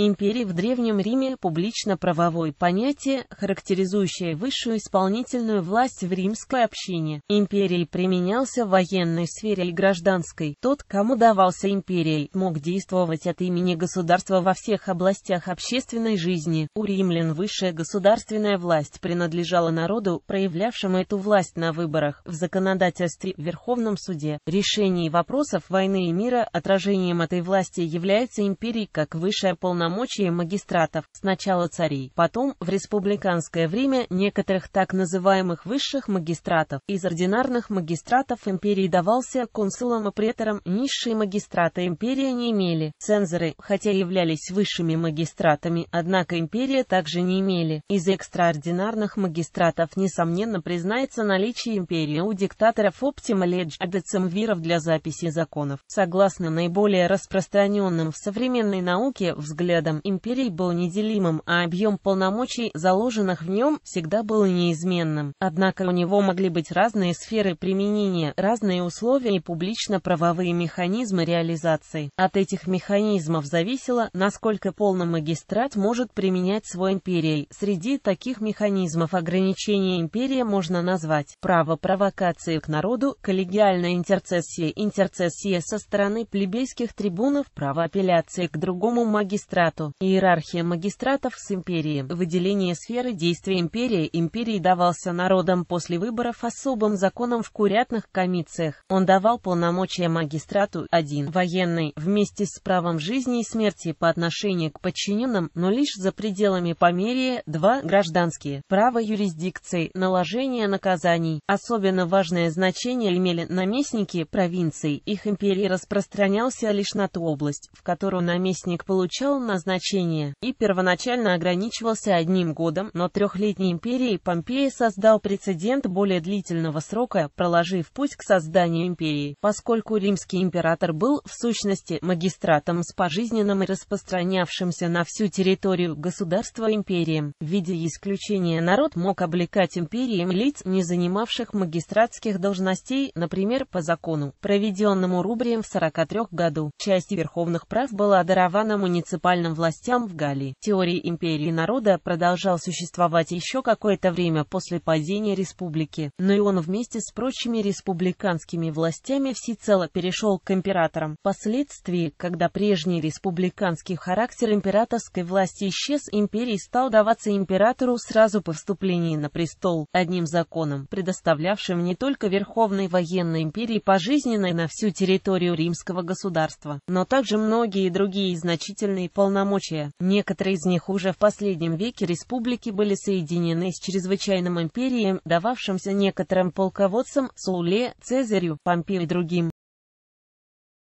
Империи в Древнем Риме публично-правовое понятие, характеризующее высшую исполнительную власть в римской общине. Империей применялся в военной сфере и гражданской. Тот, кому давался империей, мог действовать от имени государства во всех областях общественной жизни. У римлян высшая государственная власть принадлежала народу, проявлявшему эту власть на выборах, в законодательстве, в Верховном суде. Решение вопросов войны и мира отражением этой власти является империей как высшая полномочия полномочия магистратов, сначала царей, потом, в республиканское время, некоторых так называемых высших магистратов. Из ординарных магистратов империи давался консулам и преторам, низшие магистраты империи не имели. Цензоры, хотя являлись высшими магистратами, однако империя также не имели. Из экстраординарных магистратов, несомненно, признается наличие империи у диктаторов Optima Legge цемвиров а для записи законов. Согласно наиболее распространенным в современной науке взглядам, взглядам империй был неделимым, а объем полномочий, заложенных в нем, всегда был неизменным. Однако у него могли быть разные сферы применения, разные условия и публично-правовые механизмы реализации. От этих механизмов зависело, насколько полный магистрат может применять свой империй. Среди таких механизмов ограничения империи можно назвать право провокации к народу, коллегиальная интерцессия, интерцессия со стороны плебейских трибунов, право апелляции к другому магистрату, магистрату. Иерархия магистратов с империей. Выделение сферы действия империи. Империи давался народом после выборов особым законом в курятных комиссиях. Он давал полномочия магистрату 1. Военный. Вместе с правом жизни и смерти по отношению к подчиненным, но лишь за пределами померия. 2. Гражданские. Право юрисдикции. Наложение наказаний. Особенно важное значение имели наместники провинций. Их империи распространялся лишь на ту область, в которую наместник получал на назначения, и первоначально ограничивался одним годом, но трехлетней империей Помпеи создал прецедент более длительного срока, проложив путь к созданию империи, поскольку римский император был, в сущности, магистратом с пожизненным и распространявшимся на всю территорию государства империем. В виде исключения народ мог облекать империем лиц, не занимавших магистратских должностей, например, по закону, проведенному Рубрием в 43 году. Часть верховных прав была дарована муниципальным центральным властям в Галлии. Теория империи народа продолжал существовать еще какое-то время после падения республики, но и он вместе с прочими республиканскими властями всецело перешел к императорам. Впоследствии, когда прежний республиканский характер императорской власти исчез, империи стал даваться императору сразу по вступлении на престол, одним законом, предоставлявшим не только Верховной военной империи пожизненной на всю территорию римского государства, но также многие другие значительные полномочия полномочия. Некоторые из них уже в последнем веке республики были соединены с чрезвычайным империем, дававшимся некоторым полководцам Сауле, Цезарю, Помпею и другим.